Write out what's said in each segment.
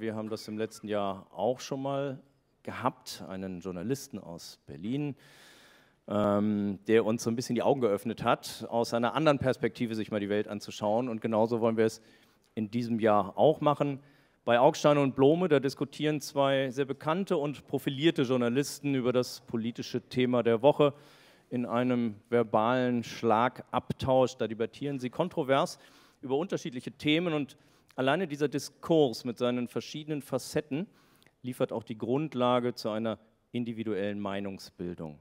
Wir haben das im letzten Jahr auch schon mal gehabt, einen Journalisten aus Berlin, ähm, der uns so ein bisschen die Augen geöffnet hat, aus einer anderen Perspektive sich mal die Welt anzuschauen. Und genauso wollen wir es in diesem Jahr auch machen. Bei Augstein und Blome, da diskutieren zwei sehr bekannte und profilierte Journalisten über das politische Thema der Woche in einem verbalen Schlagabtausch. Da debattieren sie kontrovers über unterschiedliche Themen und Alleine dieser Diskurs mit seinen verschiedenen Facetten liefert auch die Grundlage zu einer individuellen Meinungsbildung.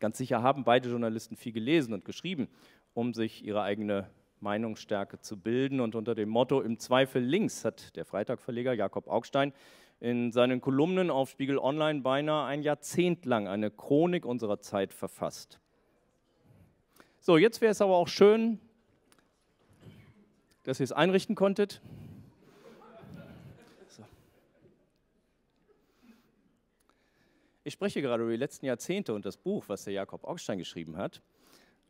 Ganz sicher haben beide Journalisten viel gelesen und geschrieben, um sich ihre eigene Meinungsstärke zu bilden. Und unter dem Motto Im Zweifel links hat der Freitag-Verleger Jakob Augstein in seinen Kolumnen auf Spiegel Online beinahe ein Jahrzehnt lang eine Chronik unserer Zeit verfasst. So, jetzt wäre es aber auch schön, dass ihr es einrichten konntet. So. Ich spreche gerade über die letzten Jahrzehnte und das Buch, was der Jakob Augstein geschrieben hat.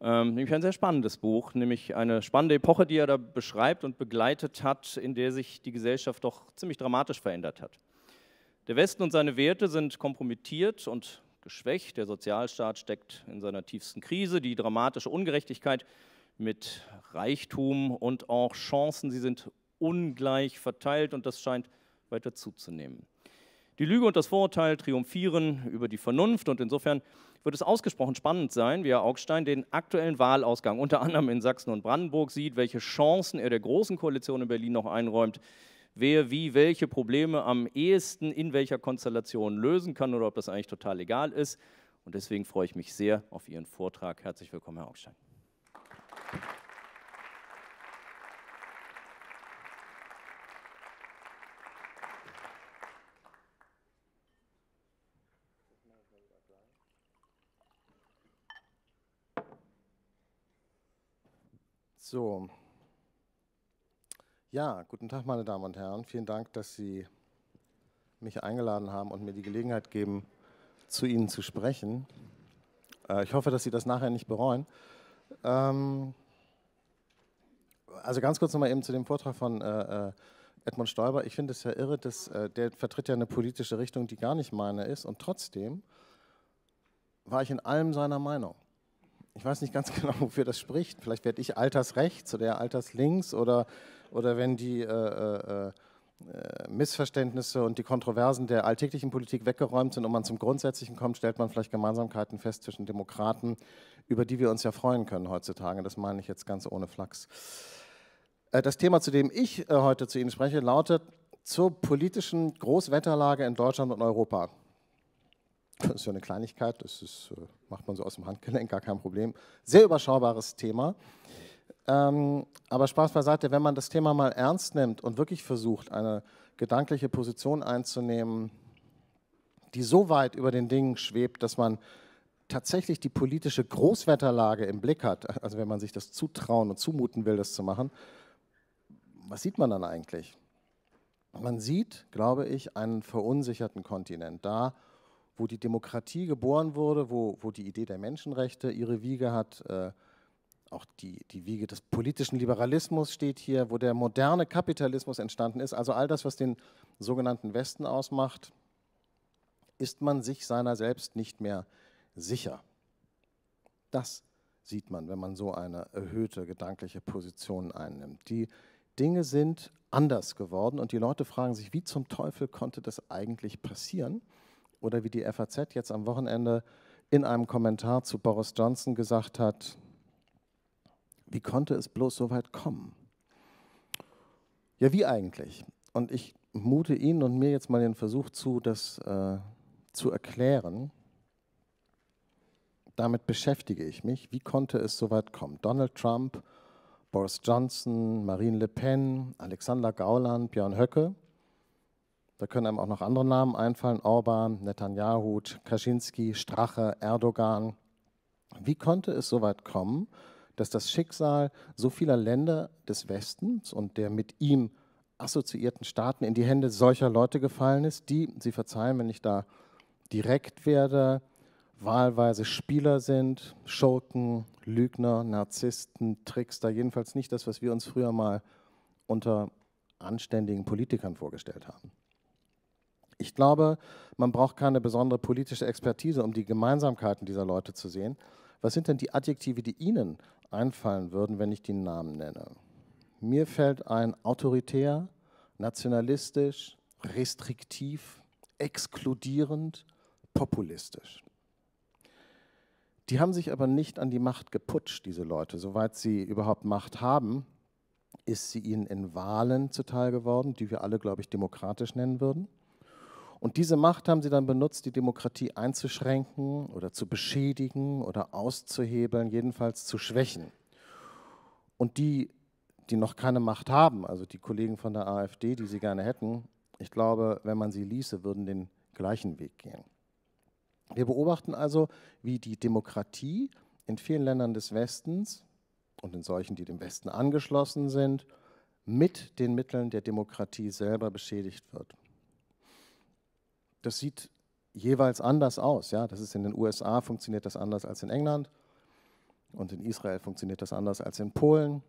Ähm, nämlich ein sehr spannendes Buch, nämlich eine spannende Epoche, die er da beschreibt und begleitet hat, in der sich die Gesellschaft doch ziemlich dramatisch verändert hat. Der Westen und seine Werte sind kompromittiert und geschwächt. Der Sozialstaat steckt in seiner tiefsten Krise. Die dramatische Ungerechtigkeit mit Reichtum und auch Chancen. Sie sind ungleich verteilt und das scheint weiter zuzunehmen. Die Lüge und das Vorurteil triumphieren über die Vernunft und insofern wird es ausgesprochen spannend sein, wie Herr Augstein den aktuellen Wahlausgang unter anderem in Sachsen und Brandenburg sieht, welche Chancen er der großen Koalition in Berlin noch einräumt, wer wie welche Probleme am ehesten in welcher Konstellation lösen kann oder ob das eigentlich total egal ist. Und deswegen freue ich mich sehr auf Ihren Vortrag. Herzlich willkommen, Herr Augstein. So. Ja, guten Tag, meine Damen und Herren. Vielen Dank, dass Sie mich eingeladen haben und mir die Gelegenheit geben, zu Ihnen zu sprechen. Äh, ich hoffe, dass Sie das nachher nicht bereuen. Ähm, also ganz kurz nochmal eben zu dem Vortrag von äh, äh, Edmund Stoiber. Ich finde es ja irre, dass äh, der vertritt ja eine politische Richtung, die gar nicht meine ist. Und trotzdem war ich in allem seiner Meinung ich weiß nicht ganz genau, wofür das spricht. Vielleicht werde ich altersrechts oder alterslinks oder, oder wenn die äh, äh, äh, Missverständnisse und die Kontroversen der alltäglichen Politik weggeräumt sind und man zum Grundsätzlichen kommt, stellt man vielleicht Gemeinsamkeiten fest zwischen Demokraten, über die wir uns ja freuen können heutzutage. Das meine ich jetzt ganz ohne Flachs. Äh, das Thema, zu dem ich äh, heute zu Ihnen spreche, lautet zur politischen Großwetterlage in Deutschland und Europa. Das ist ja eine Kleinigkeit, das ist, äh, macht man so aus dem Handgelenk, gar kein Problem. Sehr überschaubares Thema. Ähm, aber Spaß beiseite, wenn man das Thema mal ernst nimmt und wirklich versucht, eine gedankliche Position einzunehmen, die so weit über den Dingen schwebt, dass man tatsächlich die politische Großwetterlage im Blick hat, also wenn man sich das zutrauen und zumuten will, das zu machen, was sieht man dann eigentlich? Man sieht, glaube ich, einen verunsicherten Kontinent da, wo die Demokratie geboren wurde, wo, wo die Idee der Menschenrechte ihre Wiege hat. Äh, auch die, die Wiege des politischen Liberalismus steht hier, wo der moderne Kapitalismus entstanden ist. Also all das, was den sogenannten Westen ausmacht, ist man sich seiner selbst nicht mehr sicher. Das sieht man, wenn man so eine erhöhte gedankliche Position einnimmt. Die Dinge sind anders geworden und die Leute fragen sich, wie zum Teufel konnte das eigentlich passieren? oder wie die FAZ jetzt am Wochenende in einem Kommentar zu Boris Johnson gesagt hat, wie konnte es bloß so weit kommen? Ja, wie eigentlich? Und ich mute Ihnen und mir jetzt mal den Versuch zu, das äh, zu erklären. Damit beschäftige ich mich. Wie konnte es so weit kommen? Donald Trump, Boris Johnson, Marine Le Pen, Alexander Gauland, Björn Höcke – da können einem auch noch andere Namen einfallen: Orban, Netanyahu, Kaczynski, Strache, Erdogan. Wie konnte es so weit kommen, dass das Schicksal so vieler Länder des Westens und der mit ihm assoziierten Staaten in die Hände solcher Leute gefallen ist, die, Sie verzeihen, wenn ich da direkt werde, wahlweise Spieler sind, Schurken, Lügner, Narzissten, Trickster, jedenfalls nicht das, was wir uns früher mal unter anständigen Politikern vorgestellt haben. Ich glaube, man braucht keine besondere politische Expertise, um die Gemeinsamkeiten dieser Leute zu sehen. Was sind denn die Adjektive, die Ihnen einfallen würden, wenn ich die Namen nenne? Mir fällt ein autoritär, nationalistisch, restriktiv, exkludierend, populistisch. Die haben sich aber nicht an die Macht geputscht, diese Leute. Soweit sie überhaupt Macht haben, ist sie ihnen in Wahlen zuteil geworden, die wir alle, glaube ich, demokratisch nennen würden. Und diese Macht haben sie dann benutzt, die Demokratie einzuschränken oder zu beschädigen oder auszuhebeln, jedenfalls zu schwächen. Und die, die noch keine Macht haben, also die Kollegen von der AfD, die sie gerne hätten, ich glaube, wenn man sie ließe, würden den gleichen Weg gehen. Wir beobachten also, wie die Demokratie in vielen Ländern des Westens und in solchen, die dem Westen angeschlossen sind, mit den Mitteln der Demokratie selber beschädigt wird das sieht jeweils anders aus. Ja? Das ist in den USA funktioniert das anders als in England und in Israel funktioniert das anders als in Polen.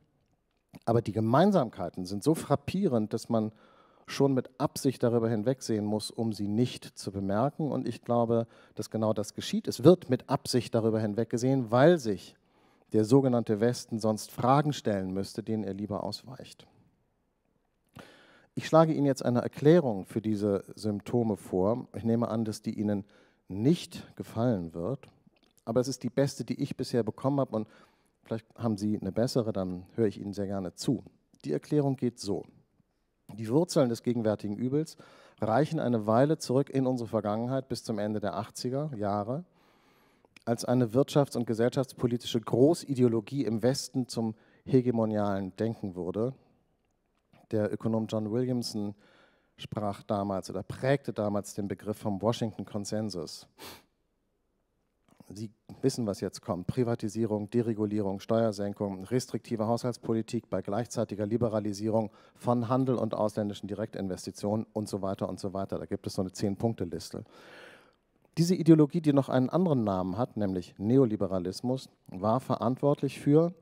Aber die Gemeinsamkeiten sind so frappierend, dass man schon mit Absicht darüber hinwegsehen muss, um sie nicht zu bemerken. Und ich glaube, dass genau das geschieht. Es wird mit Absicht darüber hinweggesehen, weil sich der sogenannte Westen sonst Fragen stellen müsste, denen er lieber ausweicht. Ich schlage Ihnen jetzt eine Erklärung für diese Symptome vor. Ich nehme an, dass die Ihnen nicht gefallen wird, aber es ist die beste, die ich bisher bekommen habe und vielleicht haben Sie eine bessere, dann höre ich Ihnen sehr gerne zu. Die Erklärung geht so. Die Wurzeln des gegenwärtigen Übels reichen eine Weile zurück in unsere Vergangenheit bis zum Ende der 80er Jahre, als eine wirtschafts- und gesellschaftspolitische Großideologie im Westen zum hegemonialen Denken wurde, der Ökonom John Williamson sprach damals oder prägte damals den Begriff vom Washington-Konsensus. Sie wissen, was jetzt kommt. Privatisierung, Deregulierung, Steuersenkung, restriktive Haushaltspolitik bei gleichzeitiger Liberalisierung von Handel und ausländischen Direktinvestitionen und so weiter und so weiter. Da gibt es so eine Zehn-Punkte-Liste. Diese Ideologie, die noch einen anderen Namen hat, nämlich Neoliberalismus, war verantwortlich für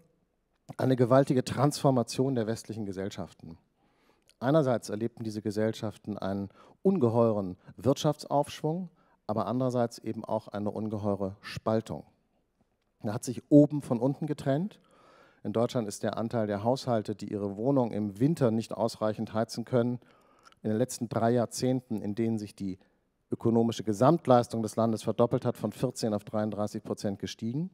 eine gewaltige Transformation der westlichen Gesellschaften. Einerseits erlebten diese Gesellschaften einen ungeheuren Wirtschaftsaufschwung, aber andererseits eben auch eine ungeheure Spaltung. Da hat sich oben von unten getrennt. In Deutschland ist der Anteil der Haushalte, die ihre Wohnung im Winter nicht ausreichend heizen können, in den letzten drei Jahrzehnten, in denen sich die ökonomische Gesamtleistung des Landes verdoppelt hat, von 14 auf 33 Prozent gestiegen.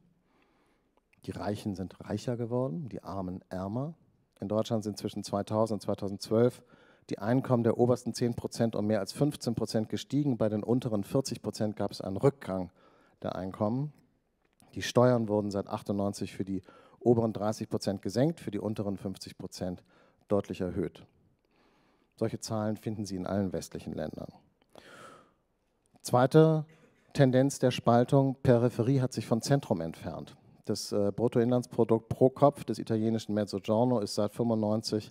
Die Reichen sind reicher geworden, die Armen ärmer. In Deutschland sind zwischen 2000 und 2012 die Einkommen der obersten 10 Prozent um mehr als 15 Prozent gestiegen. Bei den unteren 40 Prozent gab es einen Rückgang der Einkommen. Die Steuern wurden seit 98 für die oberen 30 Prozent gesenkt, für die unteren 50 Prozent deutlich erhöht. Solche Zahlen finden Sie in allen westlichen Ländern. Zweite Tendenz der Spaltung, Peripherie hat sich von Zentrum entfernt. Das äh, Bruttoinlandsprodukt pro Kopf des italienischen Mezzogiorno ist seit 1995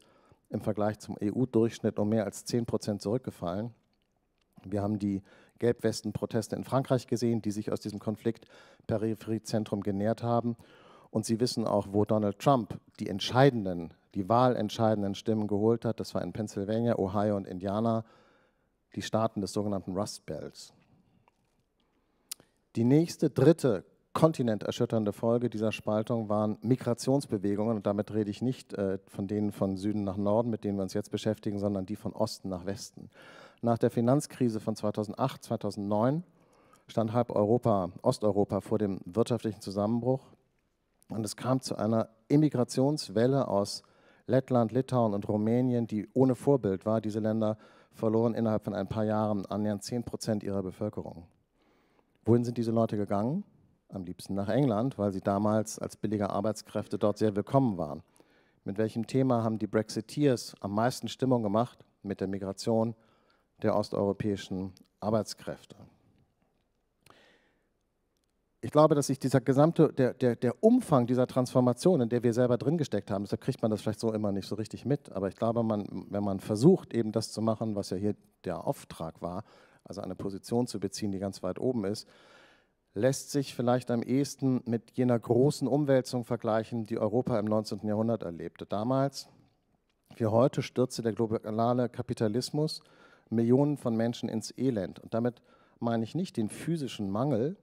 im Vergleich zum EU-Durchschnitt um mehr als 10 Prozent zurückgefallen. Wir haben die Gelbwesten-Proteste in Frankreich gesehen, die sich aus diesem Konflikt Peripheriezentrum genährt haben. Und Sie wissen auch, wo Donald Trump die entscheidenden, die wahlentscheidenden Stimmen geholt hat. Das war in Pennsylvania, Ohio und Indiana, die Staaten des sogenannten Rust Belts. Die nächste, dritte kontinenterschütternde Folge dieser Spaltung waren Migrationsbewegungen. Und damit rede ich nicht äh, von denen von Süden nach Norden, mit denen wir uns jetzt beschäftigen, sondern die von Osten nach Westen. Nach der Finanzkrise von 2008, 2009 stand halb Europa, Osteuropa vor dem wirtschaftlichen Zusammenbruch. Und es kam zu einer Immigrationswelle aus Lettland, Litauen und Rumänien, die ohne Vorbild war. Diese Länder verloren innerhalb von ein paar Jahren annähernd 10 Prozent ihrer Bevölkerung. Wohin sind diese Leute gegangen? am liebsten nach England, weil sie damals als billige Arbeitskräfte dort sehr willkommen waren. Mit welchem Thema haben die Brexiteers am meisten Stimmung gemacht? Mit der Migration der osteuropäischen Arbeitskräfte. Ich glaube, dass sich dieser gesamte, der, der, der Umfang dieser Transformation, in der wir selber drin gesteckt haben, deshalb kriegt man das vielleicht so immer nicht so richtig mit, aber ich glaube, man, wenn man versucht, eben das zu machen, was ja hier der Auftrag war, also eine Position zu beziehen, die ganz weit oben ist, lässt sich vielleicht am ehesten mit jener großen Umwälzung vergleichen, die Europa im 19. Jahrhundert erlebte. Damals, wie heute, stürzte der globale Kapitalismus Millionen von Menschen ins Elend. Und damit meine ich nicht den physischen Mangel,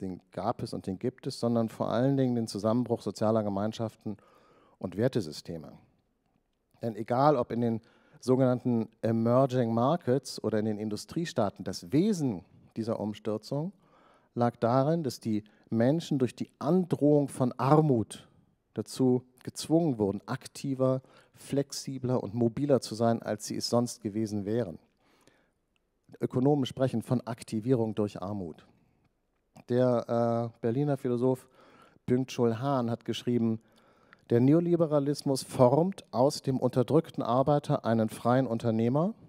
den gab es und den gibt es, sondern vor allen Dingen den Zusammenbruch sozialer Gemeinschaften und Wertesysteme. Denn egal ob in den sogenannten Emerging Markets oder in den Industriestaaten, das Wesen dieser Umstürzung – lag darin, dass die Menschen durch die Androhung von Armut dazu gezwungen wurden, aktiver, flexibler und mobiler zu sein, als sie es sonst gewesen wären. Ökonomen sprechen von Aktivierung durch Armut. Der äh, Berliner Philosoph Byung-Chul Hahn hat geschrieben, der Neoliberalismus formt aus dem unterdrückten Arbeiter einen freien Unternehmer –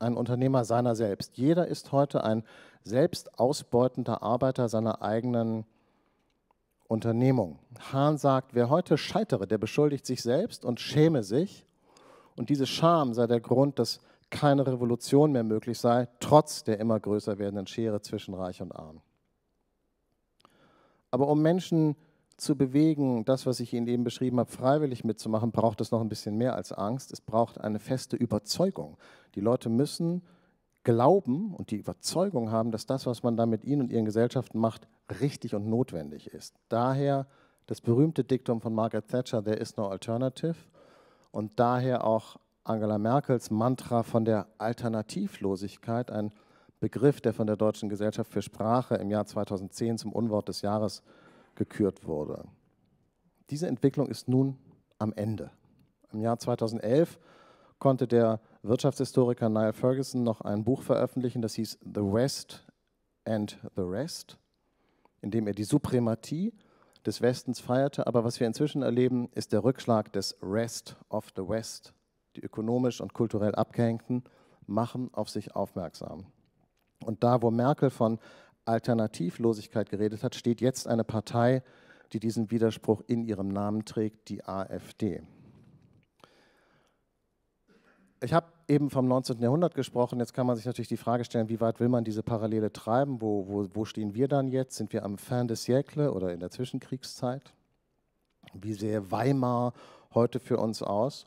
ein Unternehmer seiner selbst. Jeder ist heute ein selbst ausbeutender Arbeiter seiner eigenen Unternehmung. Hahn sagt, wer heute scheitere, der beschuldigt sich selbst und schäme sich. Und diese Scham sei der Grund, dass keine Revolution mehr möglich sei, trotz der immer größer werdenden Schere zwischen Reich und Arm. Aber um Menschen zu zu bewegen, das, was ich Ihnen eben beschrieben habe, freiwillig mitzumachen, braucht es noch ein bisschen mehr als Angst. Es braucht eine feste Überzeugung. Die Leute müssen glauben und die Überzeugung haben, dass das, was man da mit ihnen und ihren Gesellschaften macht, richtig und notwendig ist. Daher das berühmte Diktum von Margaret Thatcher, there is no alternative. Und daher auch Angela Merkels Mantra von der Alternativlosigkeit, ein Begriff, der von der Deutschen Gesellschaft für Sprache im Jahr 2010 zum Unwort des Jahres gekürt wurde. Diese Entwicklung ist nun am Ende. Im Jahr 2011 konnte der Wirtschaftshistoriker Niall Ferguson noch ein Buch veröffentlichen, das hieß The West and the Rest, in dem er die Suprematie des Westens feierte. Aber was wir inzwischen erleben, ist der Rückschlag des Rest of the West. Die ökonomisch und kulturell Abgehängten machen auf sich aufmerksam. Und da, wo Merkel von Alternativlosigkeit geredet hat, steht jetzt eine Partei, die diesen Widerspruch in ihrem Namen trägt, die AfD. Ich habe eben vom 19. Jahrhundert gesprochen. Jetzt kann man sich natürlich die Frage stellen, wie weit will man diese Parallele treiben? Wo, wo, wo stehen wir dann jetzt? Sind wir am Fin des Siècle oder in der Zwischenkriegszeit? Wie sähe Weimar heute für uns aus?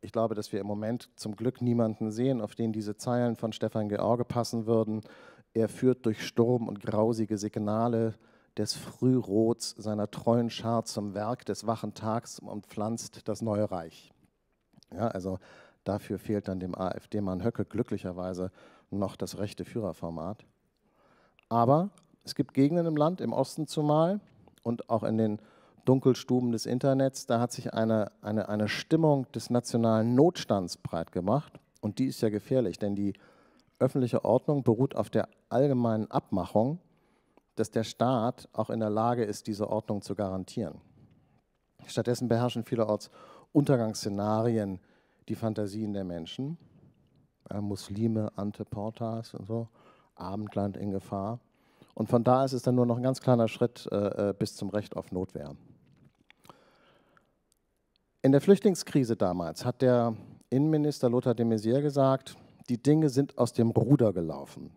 Ich glaube, dass wir im Moment zum Glück niemanden sehen, auf den diese Zeilen von Stefan George passen würden. Er führt durch Sturm und grausige Signale des Frührots seiner treuen Schar zum Werk des wachen Tags und pflanzt das neue Reich. Ja, also dafür fehlt dann dem AfD-Mann Höcke glücklicherweise noch das rechte Führerformat. Aber es gibt Gegenden im Land, im Osten zumal und auch in den Dunkelstuben des Internets, da hat sich eine, eine, eine Stimmung des nationalen Notstands breit gemacht. Und die ist ja gefährlich, denn die öffentliche Ordnung beruht auf der allgemeinen Abmachung, dass der Staat auch in der Lage ist, diese Ordnung zu garantieren. Stattdessen beherrschen vielerorts Untergangsszenarien die Fantasien der Menschen. Äh, Muslime, Ante Portas und so, Abendland in Gefahr. Und von da ist es dann nur noch ein ganz kleiner Schritt äh, äh bis zum Recht auf Notwehr. In der Flüchtlingskrise damals hat der Innenminister Lothar de Maizière gesagt, die Dinge sind aus dem Ruder gelaufen.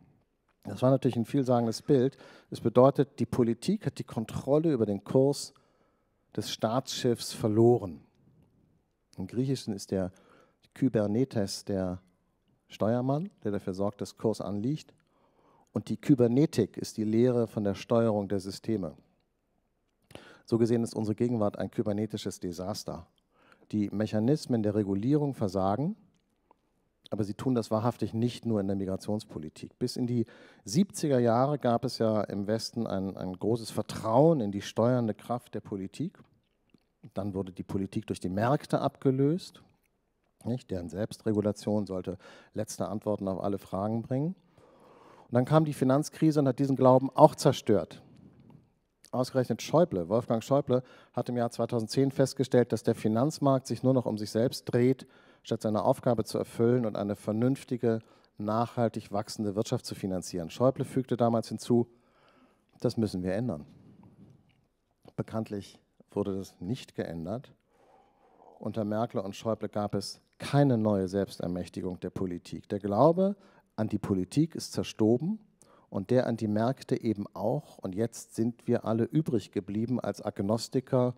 Das war natürlich ein vielsagendes Bild. Es bedeutet, die Politik hat die Kontrolle über den Kurs des Staatsschiffs verloren. Im Griechischen ist der Kybernetes der Steuermann, der dafür sorgt, dass Kurs anliegt. Und die Kybernetik ist die Lehre von der Steuerung der Systeme. So gesehen ist unsere Gegenwart ein kybernetisches Desaster. Die Mechanismen der Regulierung versagen aber sie tun das wahrhaftig nicht nur in der Migrationspolitik. Bis in die 70er Jahre gab es ja im Westen ein, ein großes Vertrauen in die steuernde Kraft der Politik. Dann wurde die Politik durch die Märkte abgelöst. Nicht? Deren Selbstregulation sollte letzte Antworten auf alle Fragen bringen. Und dann kam die Finanzkrise und hat diesen Glauben auch zerstört. Ausgerechnet Schäuble, Wolfgang Schäuble, hat im Jahr 2010 festgestellt, dass der Finanzmarkt sich nur noch um sich selbst dreht statt seine Aufgabe zu erfüllen und eine vernünftige, nachhaltig wachsende Wirtschaft zu finanzieren. Schäuble fügte damals hinzu, das müssen wir ändern. Bekanntlich wurde das nicht geändert. Unter Merkel und Schäuble gab es keine neue Selbstermächtigung der Politik. Der Glaube an die Politik ist zerstoben und der an die Märkte eben auch. Und jetzt sind wir alle übrig geblieben als Agnostiker,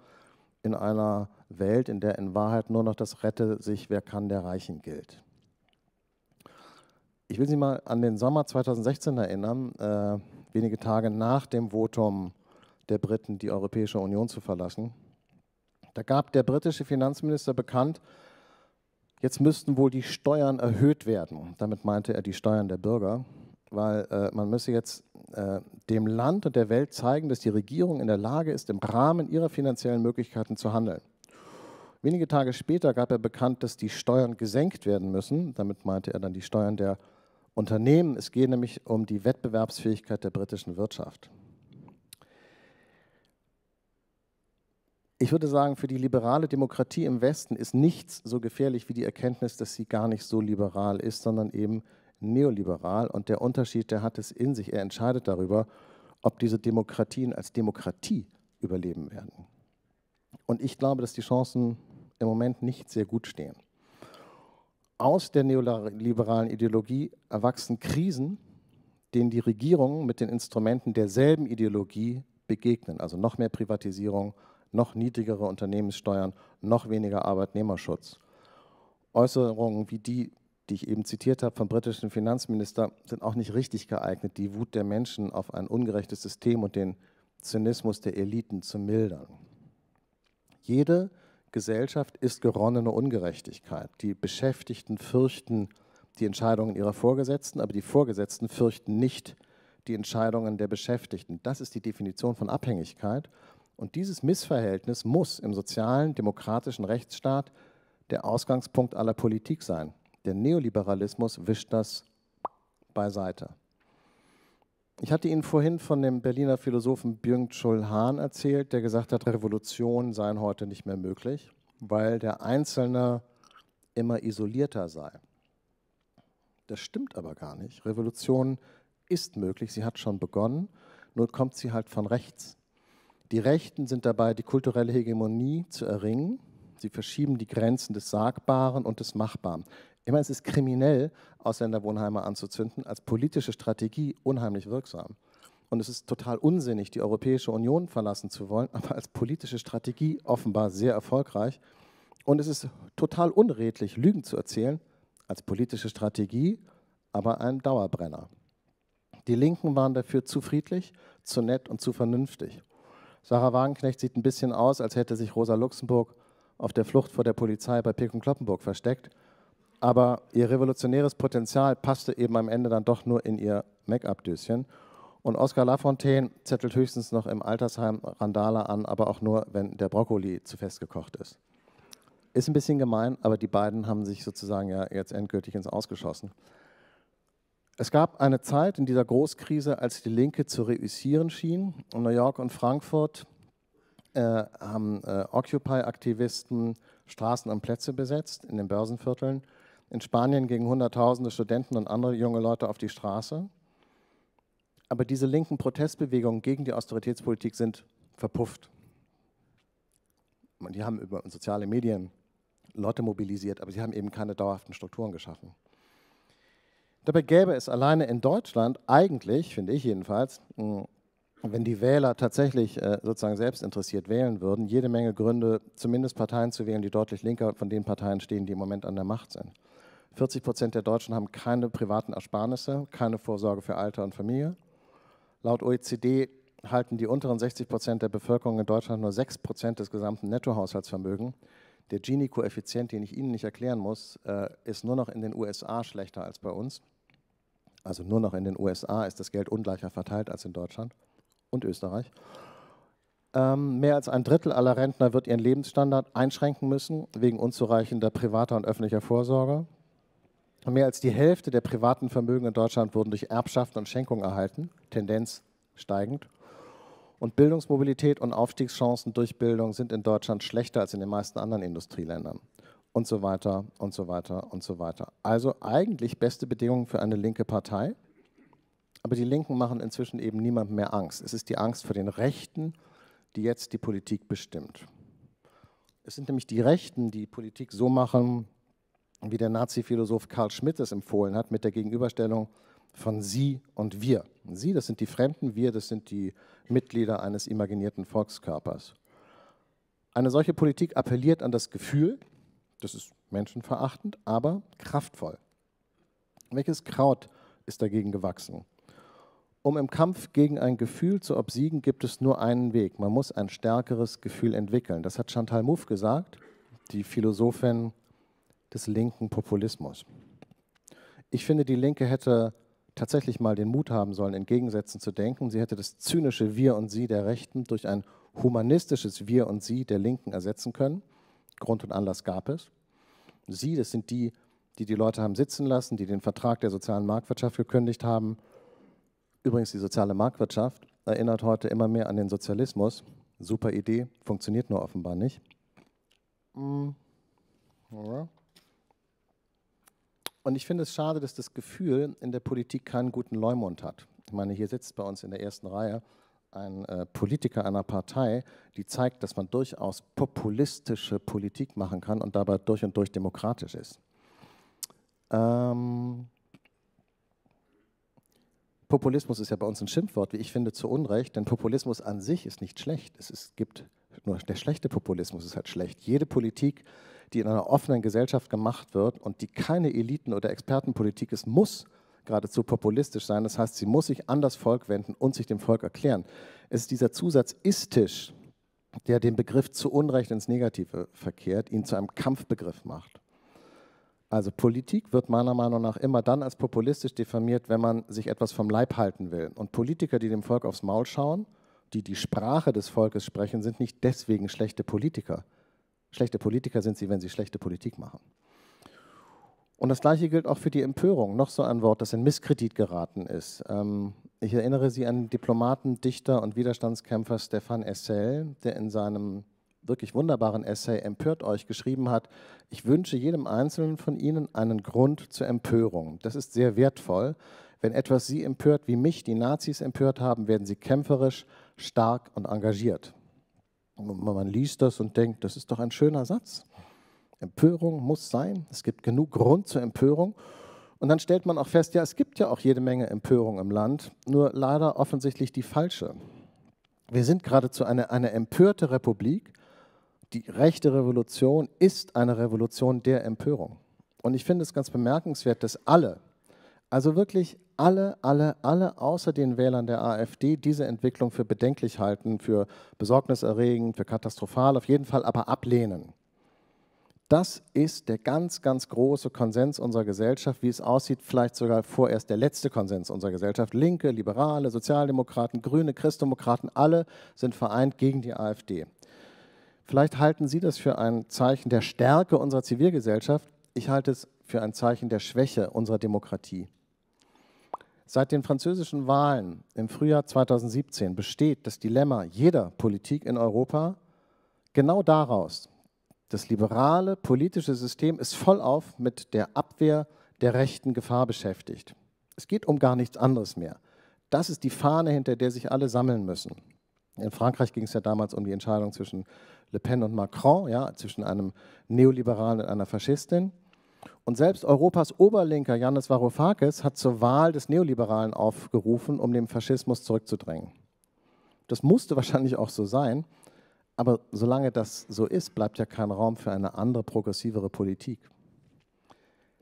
in einer Welt, in der in Wahrheit nur noch das Rette sich, wer kann, der Reichen gilt. Ich will Sie mal an den Sommer 2016 erinnern, äh, wenige Tage nach dem Votum der Briten, die Europäische Union zu verlassen. Da gab der britische Finanzminister bekannt, jetzt müssten wohl die Steuern erhöht werden. Damit meinte er die Steuern der Bürger weil äh, man müsse jetzt äh, dem Land und der Welt zeigen, dass die Regierung in der Lage ist, im Rahmen ihrer finanziellen Möglichkeiten zu handeln. Wenige Tage später gab er bekannt, dass die Steuern gesenkt werden müssen. Damit meinte er dann die Steuern der Unternehmen. Es geht nämlich um die Wettbewerbsfähigkeit der britischen Wirtschaft. Ich würde sagen, für die liberale Demokratie im Westen ist nichts so gefährlich wie die Erkenntnis, dass sie gar nicht so liberal ist, sondern eben neoliberal und der Unterschied, der hat es in sich. Er entscheidet darüber, ob diese Demokratien als Demokratie überleben werden. Und ich glaube, dass die Chancen im Moment nicht sehr gut stehen. Aus der neoliberalen Ideologie erwachsen Krisen, denen die Regierungen mit den Instrumenten derselben Ideologie begegnen. Also noch mehr Privatisierung, noch niedrigere Unternehmenssteuern, noch weniger Arbeitnehmerschutz. Äußerungen wie die, die ich eben zitiert habe vom britischen Finanzminister, sind auch nicht richtig geeignet, die Wut der Menschen auf ein ungerechtes System und den Zynismus der Eliten zu mildern. Jede Gesellschaft ist geronnene Ungerechtigkeit. Die Beschäftigten fürchten die Entscheidungen ihrer Vorgesetzten, aber die Vorgesetzten fürchten nicht die Entscheidungen der Beschäftigten. Das ist die Definition von Abhängigkeit. Und dieses Missverhältnis muss im sozialen, demokratischen Rechtsstaat der Ausgangspunkt aller Politik sein. Der Neoliberalismus wischt das beiseite. Ich hatte Ihnen vorhin von dem Berliner Philosophen Byung-Chul Hahn erzählt, der gesagt hat, Revolutionen seien heute nicht mehr möglich, weil der Einzelne immer isolierter sei. Das stimmt aber gar nicht. Revolution ist möglich, sie hat schon begonnen, nur kommt sie halt von rechts. Die Rechten sind dabei, die kulturelle Hegemonie zu erringen. Sie verschieben die Grenzen des Sagbaren und des Machbaren. Ich meine, es ist kriminell, Ausländerwohnheime anzuzünden, als politische Strategie unheimlich wirksam. Und es ist total unsinnig, die Europäische Union verlassen zu wollen, aber als politische Strategie offenbar sehr erfolgreich. Und es ist total unredlich, Lügen zu erzählen, als politische Strategie, aber ein Dauerbrenner. Die Linken waren dafür zu friedlich, zu nett und zu vernünftig. Sarah Wagenknecht sieht ein bisschen aus, als hätte sich Rosa Luxemburg auf der Flucht vor der Polizei bei Pek Kloppenburg versteckt aber ihr revolutionäres Potenzial passte eben am Ende dann doch nur in ihr Make-up-Döschen. Und Oscar Lafontaine zettelt höchstens noch im Altersheim Randala an, aber auch nur, wenn der Brokkoli zu fest gekocht ist. Ist ein bisschen gemein, aber die beiden haben sich sozusagen ja jetzt endgültig ins Ausgeschossen. Es gab eine Zeit in dieser Großkrise, als die Linke zu reüssieren schien. In New York und Frankfurt äh, haben äh, Occupy-Aktivisten Straßen und Plätze besetzt in den Börsenvierteln in Spanien gingen Hunderttausende Studenten und andere junge Leute auf die Straße. Aber diese linken Protestbewegungen gegen die Austeritätspolitik sind verpufft. Die haben über soziale Medien Leute mobilisiert, aber sie haben eben keine dauerhaften Strukturen geschaffen. Dabei gäbe es alleine in Deutschland eigentlich, finde ich jedenfalls, wenn die Wähler tatsächlich äh, sozusagen selbst interessiert wählen würden, jede Menge Gründe, zumindest Parteien zu wählen, die deutlich linker von den Parteien stehen, die im Moment an der Macht sind. 40 Prozent der Deutschen haben keine privaten Ersparnisse, keine Vorsorge für Alter und Familie. Laut OECD halten die unteren 60 Prozent der Bevölkerung in Deutschland nur 6 Prozent des gesamten Nettohaushaltsvermögens. Der Gini-Koeffizient, den ich Ihnen nicht erklären muss, äh, ist nur noch in den USA schlechter als bei uns. Also nur noch in den USA ist das Geld ungleicher verteilt als in Deutschland und Österreich. Ähm, mehr als ein Drittel aller Rentner wird ihren Lebensstandard einschränken müssen wegen unzureichender privater und öffentlicher Vorsorge. Mehr als die Hälfte der privaten Vermögen in Deutschland wurden durch Erbschaften und Schenkungen erhalten, Tendenz steigend. Und Bildungsmobilität und Aufstiegschancen durch Bildung sind in Deutschland schlechter als in den meisten anderen Industrieländern. Und so weiter und so weiter und so weiter. Also eigentlich beste Bedingungen für eine linke Partei. Aber die Linken machen inzwischen eben niemandem mehr Angst. Es ist die Angst vor den Rechten, die jetzt die Politik bestimmt. Es sind nämlich die Rechten, die Politik so machen, wie der Nazi-Philosoph Karl Schmidt es empfohlen hat, mit der Gegenüberstellung von Sie und Wir. Sie, das sind die Fremden, wir, das sind die Mitglieder eines imaginierten Volkskörpers. Eine solche Politik appelliert an das Gefühl, das ist menschenverachtend, aber kraftvoll. Welches Kraut ist dagegen gewachsen? Um im Kampf gegen ein Gefühl zu obsiegen, gibt es nur einen Weg. Man muss ein stärkeres Gefühl entwickeln. Das hat Chantal Mouffe gesagt, die Philosophin des linken Populismus. Ich finde, die Linke hätte tatsächlich mal den Mut haben sollen, in Gegensätzen zu denken. Sie hätte das zynische Wir und Sie der Rechten durch ein humanistisches Wir und Sie der Linken ersetzen können. Grund und Anlass gab es. Sie, das sind die, die die Leute haben sitzen lassen, die den Vertrag der sozialen Marktwirtschaft gekündigt haben. Übrigens, die soziale Marktwirtschaft erinnert heute immer mehr an den Sozialismus. Super Idee, funktioniert nur offenbar nicht. Mm. Ja. Und ich finde es schade, dass das Gefühl in der Politik keinen guten Leumund hat. Ich meine, hier sitzt bei uns in der ersten Reihe ein äh, Politiker einer Partei, die zeigt, dass man durchaus populistische Politik machen kann und dabei durch und durch demokratisch ist. Ähm, Populismus ist ja bei uns ein Schimpfwort, wie ich finde, zu Unrecht, denn Populismus an sich ist nicht schlecht. Es ist, gibt nur der schlechte Populismus ist halt schlecht. Jede Politik, die in einer offenen Gesellschaft gemacht wird und die keine Eliten- oder Expertenpolitik ist, muss geradezu populistisch sein. Das heißt, sie muss sich an das Volk wenden und sich dem Volk erklären. Es ist dieser Zusatz istisch, der den Begriff zu Unrecht ins Negative verkehrt, ihn zu einem Kampfbegriff macht. Also Politik wird meiner Meinung nach immer dann als populistisch diffamiert, wenn man sich etwas vom Leib halten will. Und Politiker, die dem Volk aufs Maul schauen, die die Sprache des Volkes sprechen, sind nicht deswegen schlechte Politiker. Schlechte Politiker sind sie, wenn sie schlechte Politik machen. Und das Gleiche gilt auch für die Empörung. Noch so ein Wort, das in Misskredit geraten ist. Ähm, ich erinnere Sie an Diplomaten, Dichter und Widerstandskämpfer Stefan Essel, der in seinem wirklich wunderbaren Essay Empört euch geschrieben hat, ich wünsche jedem Einzelnen von Ihnen einen Grund zur Empörung. Das ist sehr wertvoll. Wenn etwas Sie empört, wie mich die Nazis empört haben, werden Sie kämpferisch, stark und engagiert man liest das und denkt, das ist doch ein schöner Satz. Empörung muss sein. Es gibt genug Grund zur Empörung. Und dann stellt man auch fest, ja, es gibt ja auch jede Menge Empörung im Land, nur leider offensichtlich die falsche. Wir sind geradezu eine, eine empörte Republik. Die rechte Revolution ist eine Revolution der Empörung. Und ich finde es ganz bemerkenswert, dass alle, also wirklich alle, alle, alle außer den Wählern der AfD diese Entwicklung für bedenklich halten, für besorgniserregend, für katastrophal, auf jeden Fall aber ablehnen. Das ist der ganz, ganz große Konsens unserer Gesellschaft, wie es aussieht, vielleicht sogar vorerst der letzte Konsens unserer Gesellschaft. Linke, Liberale, Sozialdemokraten, Grüne, Christdemokraten, alle sind vereint gegen die AfD. Vielleicht halten Sie das für ein Zeichen der Stärke unserer Zivilgesellschaft. Ich halte es für ein Zeichen der Schwäche unserer Demokratie. Seit den französischen Wahlen im Frühjahr 2017 besteht das Dilemma jeder Politik in Europa genau daraus. Das liberale politische System ist vollauf mit der Abwehr der rechten Gefahr beschäftigt. Es geht um gar nichts anderes mehr. Das ist die Fahne, hinter der sich alle sammeln müssen. In Frankreich ging es ja damals um die Entscheidung zwischen Le Pen und Macron, ja, zwischen einem Neoliberalen und einer Faschistin. Und selbst Europas Oberlinker Yannis Varoufakis hat zur Wahl des Neoliberalen aufgerufen, um den Faschismus zurückzudrängen. Das musste wahrscheinlich auch so sein, aber solange das so ist, bleibt ja kein Raum für eine andere, progressivere Politik.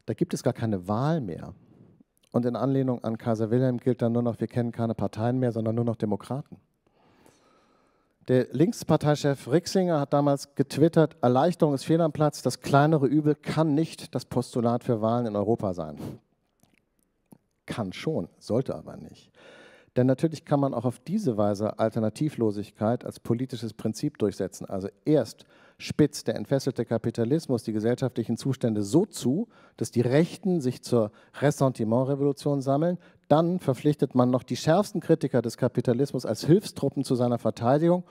Da gibt es gar keine Wahl mehr. Und in Anlehnung an Kaiser Wilhelm gilt dann nur noch, wir kennen keine Parteien mehr, sondern nur noch Demokraten. Der Linksparteichef Rixinger hat damals getwittert, Erleichterung ist fehl am Platz, das kleinere Übel kann nicht das Postulat für Wahlen in Europa sein. Kann schon, sollte aber nicht. Denn natürlich kann man auch auf diese Weise Alternativlosigkeit als politisches Prinzip durchsetzen. Also erst spitzt der entfesselte Kapitalismus die gesellschaftlichen Zustände so zu, dass die Rechten sich zur Ressentimentrevolution sammeln. Dann verpflichtet man noch die schärfsten Kritiker des Kapitalismus als Hilfstruppen zu seiner Verteidigung.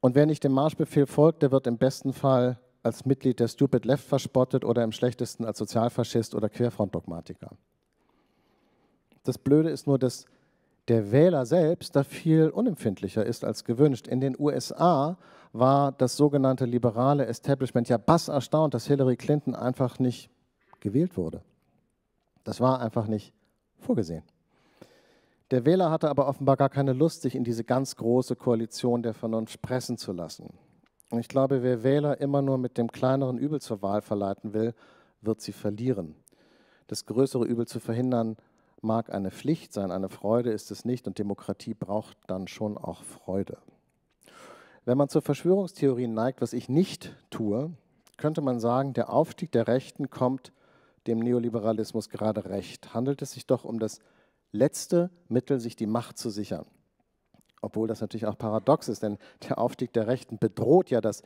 Und wer nicht dem Marschbefehl folgt, der wird im besten Fall als Mitglied der Stupid Left verspottet oder im schlechtesten als Sozialfaschist oder Querfrontdogmatiker. Das Blöde ist nur, dass der Wähler selbst da viel unempfindlicher ist als gewünscht. In den USA war das sogenannte liberale Establishment ja bass erstaunt, dass Hillary Clinton einfach nicht gewählt wurde. Das war einfach nicht vorgesehen. Der Wähler hatte aber offenbar gar keine Lust, sich in diese ganz große Koalition der Vernunft pressen zu lassen. Und ich glaube, wer Wähler immer nur mit dem kleineren Übel zur Wahl verleiten will, wird sie verlieren. Das größere Übel zu verhindern, mag eine Pflicht sein, eine Freude ist es nicht und Demokratie braucht dann schon auch Freude. Wenn man zu Verschwörungstheorien neigt, was ich nicht tue, könnte man sagen, der Aufstieg der Rechten kommt dem Neoliberalismus gerade recht. Handelt es sich doch um das letzte Mittel, sich die Macht zu sichern. Obwohl das natürlich auch paradox ist, denn der Aufstieg der Rechten bedroht ja das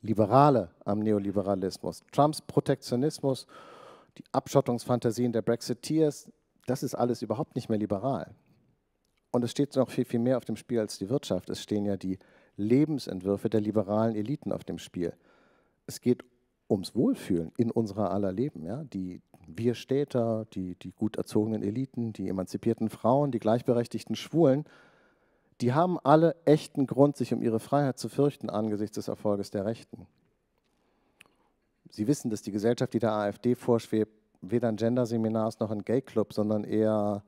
Liberale am Neoliberalismus. Trumps Protektionismus, die Abschottungsfantasien der Brexiteers, das ist alles überhaupt nicht mehr liberal. Und es steht noch viel, viel mehr auf dem Spiel als die Wirtschaft. Es stehen ja die Lebensentwürfe der liberalen Eliten auf dem Spiel. Es geht ums Wohlfühlen in unserer aller Leben. Ja? Die wir Städter, die, die gut erzogenen Eliten, die emanzipierten Frauen, die gleichberechtigten Schwulen, die haben alle echten Grund, sich um ihre Freiheit zu fürchten angesichts des Erfolges der Rechten. Sie wissen, dass die Gesellschaft, die der AfD vorschwebt, weder ein ist noch ein Gay-Club, sondern eher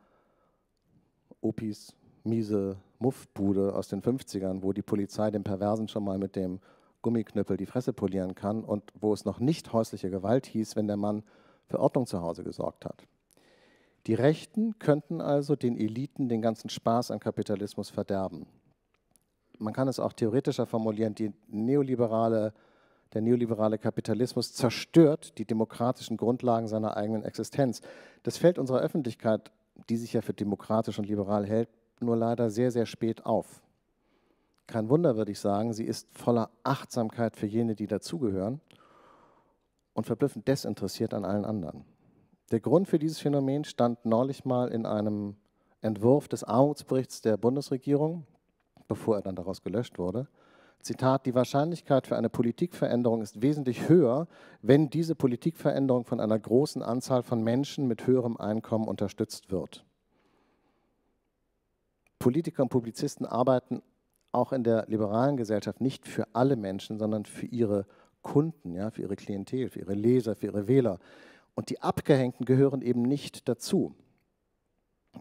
Opis, miese, Muffbude aus den 50ern, wo die Polizei dem Perversen schon mal mit dem Gummiknüppel die Fresse polieren kann und wo es noch nicht häusliche Gewalt hieß, wenn der Mann für Ordnung zu Hause gesorgt hat. Die Rechten könnten also den Eliten den ganzen Spaß an Kapitalismus verderben. Man kann es auch theoretischer formulieren, neoliberale, der neoliberale Kapitalismus zerstört die demokratischen Grundlagen seiner eigenen Existenz. Das fällt unserer Öffentlichkeit, die sich ja für demokratisch und liberal hält, nur leider sehr, sehr spät auf. Kein Wunder, würde ich sagen, sie ist voller Achtsamkeit für jene, die dazugehören und verblüffend desinteressiert an allen anderen. Der Grund für dieses Phänomen stand neulich mal in einem Entwurf des Armutsberichts der Bundesregierung, bevor er dann daraus gelöscht wurde. Zitat, die Wahrscheinlichkeit für eine Politikveränderung ist wesentlich höher, wenn diese Politikveränderung von einer großen Anzahl von Menschen mit höherem Einkommen unterstützt wird. Politiker und Publizisten arbeiten auch in der liberalen Gesellschaft nicht für alle Menschen, sondern für ihre Kunden, ja, für ihre Klientel, für ihre Leser, für ihre Wähler. Und die Abgehängten gehören eben nicht dazu.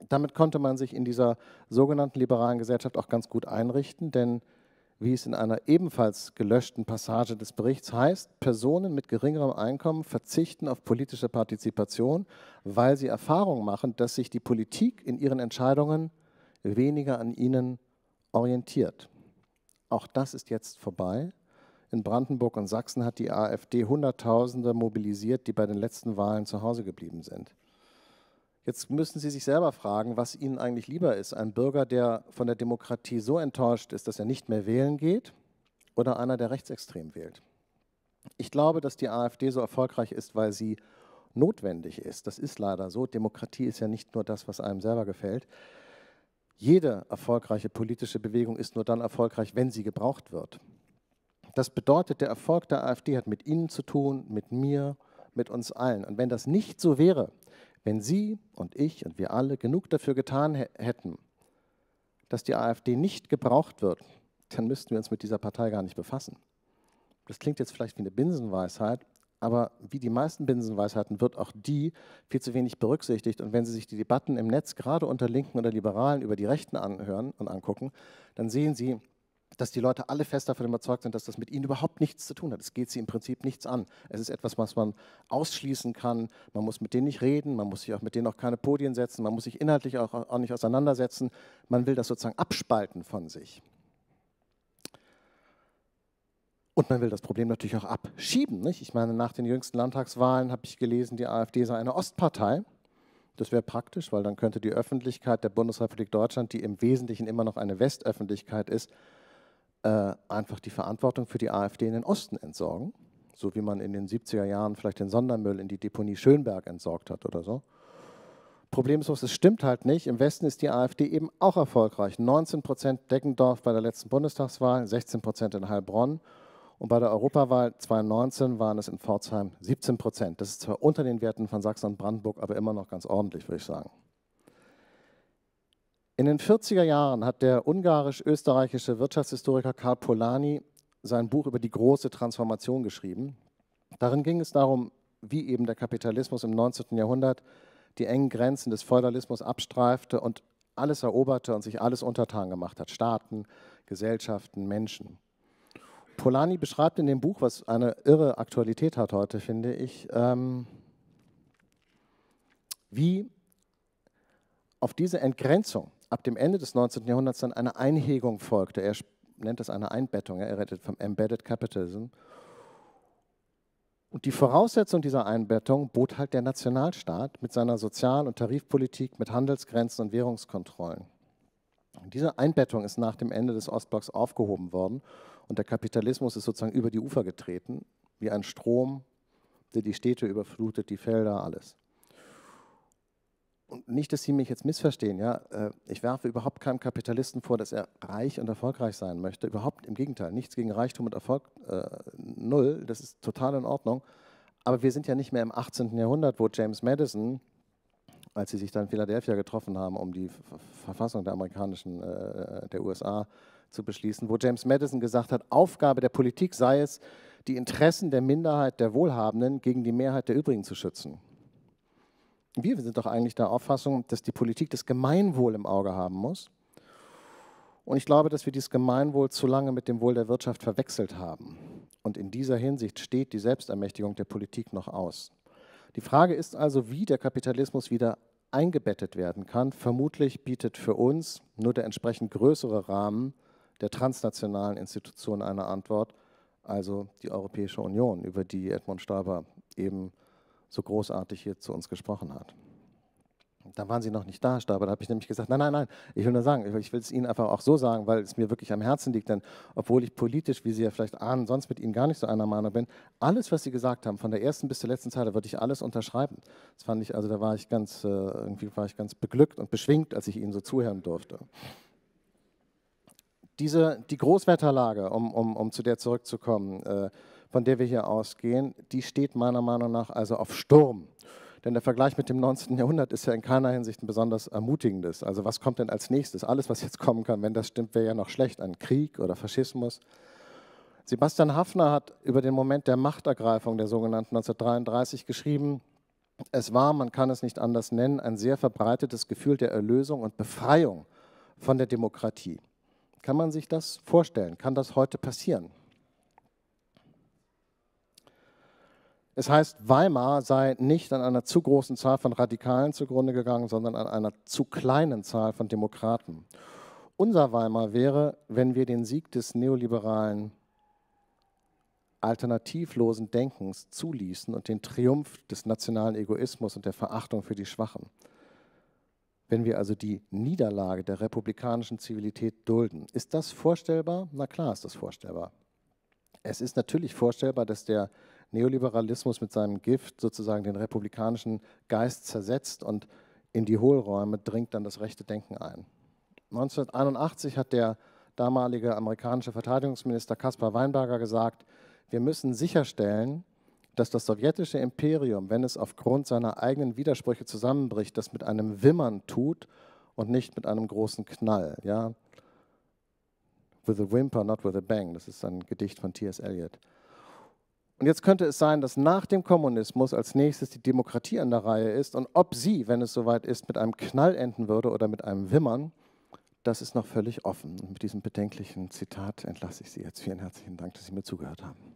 Damit konnte man sich in dieser sogenannten liberalen Gesellschaft auch ganz gut einrichten, denn wie es in einer ebenfalls gelöschten Passage des Berichts heißt, Personen mit geringerem Einkommen verzichten auf politische Partizipation, weil sie Erfahrung machen, dass sich die Politik in ihren Entscheidungen weniger an ihnen orientiert. Auch das ist jetzt vorbei. In Brandenburg und Sachsen hat die AfD Hunderttausende mobilisiert, die bei den letzten Wahlen zu Hause geblieben sind. Jetzt müssen Sie sich selber fragen, was Ihnen eigentlich lieber ist. Ein Bürger, der von der Demokratie so enttäuscht ist, dass er nicht mehr wählen geht, oder einer, der rechtsextrem wählt. Ich glaube, dass die AfD so erfolgreich ist, weil sie notwendig ist. Das ist leider so. Demokratie ist ja nicht nur das, was einem selber gefällt. Jede erfolgreiche politische Bewegung ist nur dann erfolgreich, wenn sie gebraucht wird. Das bedeutet, der Erfolg der AfD hat mit Ihnen zu tun, mit mir, mit uns allen. Und wenn das nicht so wäre, wenn Sie und ich und wir alle genug dafür getan hätten, dass die AfD nicht gebraucht wird, dann müssten wir uns mit dieser Partei gar nicht befassen. Das klingt jetzt vielleicht wie eine Binsenweisheit, aber wie die meisten Binsenweisheiten wird auch die viel zu wenig berücksichtigt. Und wenn Sie sich die Debatten im Netz gerade unter Linken oder Liberalen über die Rechten anhören und angucken, dann sehen Sie, dass die Leute alle fest davon überzeugt sind, dass das mit ihnen überhaupt nichts zu tun hat. Es geht sie im Prinzip nichts an. Es ist etwas, was man ausschließen kann. Man muss mit denen nicht reden, man muss sich auch mit denen auch keine Podien setzen, man muss sich inhaltlich auch, auch nicht auseinandersetzen. Man will das sozusagen abspalten von sich. Und man will das Problem natürlich auch abschieben. Nicht? Ich meine, nach den jüngsten Landtagswahlen habe ich gelesen, die AfD sei eine Ostpartei. Das wäre praktisch, weil dann könnte die Öffentlichkeit der Bundesrepublik Deutschland, die im Wesentlichen immer noch eine Westöffentlichkeit ist, äh, einfach die Verantwortung für die AfD in den Osten entsorgen. So wie man in den 70er Jahren vielleicht den Sondermüll in die Deponie Schönberg entsorgt hat oder so. Problem ist, es stimmt halt nicht. Im Westen ist die AfD eben auch erfolgreich. 19 Prozent Deggendorf bei der letzten Bundestagswahl, 16 Prozent in Heilbronn. Und bei der Europawahl 2019 waren es in Pforzheim 17 Prozent. Das ist zwar unter den Werten von Sachsen und Brandenburg, aber immer noch ganz ordentlich, würde ich sagen. In den 40er Jahren hat der ungarisch-österreichische Wirtschaftshistoriker Karl Polanyi sein Buch über die große Transformation geschrieben. Darin ging es darum, wie eben der Kapitalismus im 19. Jahrhundert die engen Grenzen des Feudalismus abstreifte und alles eroberte und sich alles untertan gemacht hat, Staaten, Gesellschaften, Menschen. Polanyi beschreibt in dem Buch, was eine irre Aktualität hat heute, finde ich, ähm, wie auf diese Entgrenzung ab dem Ende des 19. Jahrhunderts dann eine Einhegung folgte. Er nennt das eine Einbettung, er rettet vom Embedded Capitalism. Und die Voraussetzung dieser Einbettung bot halt der Nationalstaat mit seiner Sozial- und Tarifpolitik, mit Handelsgrenzen und Währungskontrollen. Diese Einbettung ist nach dem Ende des Ostblocks aufgehoben worden und der Kapitalismus ist sozusagen über die Ufer getreten, wie ein Strom, der die Städte überflutet, die Felder, alles. Und nicht, dass Sie mich jetzt missverstehen, ja, äh, ich werfe überhaupt keinem Kapitalisten vor, dass er reich und erfolgreich sein möchte. Überhaupt im Gegenteil, nichts gegen Reichtum und Erfolg, äh, null, das ist total in Ordnung. Aber wir sind ja nicht mehr im 18. Jahrhundert, wo James Madison, als sie sich dann in Philadelphia getroffen haben, um die Verfassung der amerikanischen, äh, der USA zu beschließen, wo James Madison gesagt hat, Aufgabe der Politik sei es, die Interessen der Minderheit der Wohlhabenden gegen die Mehrheit der übrigen zu schützen. Wir sind doch eigentlich der Auffassung, dass die Politik das Gemeinwohl im Auge haben muss. Und ich glaube, dass wir dieses Gemeinwohl zu lange mit dem Wohl der Wirtschaft verwechselt haben. Und in dieser Hinsicht steht die Selbstermächtigung der Politik noch aus. Die Frage ist also, wie der Kapitalismus wieder eingebettet werden kann. Vermutlich bietet für uns nur der entsprechend größere Rahmen der transnationalen Institution eine Antwort, also die Europäische Union, über die Edmund Stoiber eben so großartig hier zu uns gesprochen hat. Da waren Sie noch nicht da, Stoiber. Da habe ich nämlich gesagt, nein, nein, nein, ich will nur sagen, ich will es Ihnen einfach auch so sagen, weil es mir wirklich am Herzen liegt, denn obwohl ich politisch, wie Sie ja vielleicht ahnen, sonst mit Ihnen gar nicht so einer Meinung bin, alles, was Sie gesagt haben, von der ersten bis zur letzten Zeile, würde ich alles unterschreiben. Das fand ich, also da war ich ganz, äh, irgendwie war ich ganz beglückt und beschwingt, als ich Ihnen so zuhören durfte diese, die Großwetterlage, um, um, um zu der zurückzukommen, äh, von der wir hier ausgehen, die steht meiner Meinung nach also auf Sturm. Denn der Vergleich mit dem 19. Jahrhundert ist ja in keiner Hinsicht ein besonders ermutigendes. Also was kommt denn als nächstes? Alles, was jetzt kommen kann, wenn das stimmt, wäre ja noch schlecht an Krieg oder Faschismus. Sebastian Hafner hat über den Moment der Machtergreifung der sogenannten 1933 geschrieben, es war, man kann es nicht anders nennen, ein sehr verbreitetes Gefühl der Erlösung und Befreiung von der Demokratie. Kann man sich das vorstellen? Kann das heute passieren? Es heißt, Weimar sei nicht an einer zu großen Zahl von Radikalen zugrunde gegangen, sondern an einer zu kleinen Zahl von Demokraten. Unser Weimar wäre, wenn wir den Sieg des neoliberalen, alternativlosen Denkens zuließen und den Triumph des nationalen Egoismus und der Verachtung für die Schwachen. Wenn wir also die Niederlage der republikanischen Zivilität dulden, ist das vorstellbar? Na klar ist das vorstellbar. Es ist natürlich vorstellbar, dass der Neoliberalismus mit seinem Gift sozusagen den republikanischen Geist zersetzt und in die Hohlräume dringt dann das rechte Denken ein. 1981 hat der damalige amerikanische Verteidigungsminister Caspar Weinberger gesagt, wir müssen sicherstellen, dass das sowjetische Imperium, wenn es aufgrund seiner eigenen Widersprüche zusammenbricht, das mit einem Wimmern tut und nicht mit einem großen Knall. Ja? With a whimper, not with a bang. Das ist ein Gedicht von T.S. Eliot. Und jetzt könnte es sein, dass nach dem Kommunismus als nächstes die Demokratie an der Reihe ist und ob sie, wenn es soweit ist, mit einem Knall enden würde oder mit einem Wimmern, das ist noch völlig offen. Und mit diesem bedenklichen Zitat entlasse ich Sie jetzt. Vielen herzlichen Dank, dass Sie mir zugehört haben.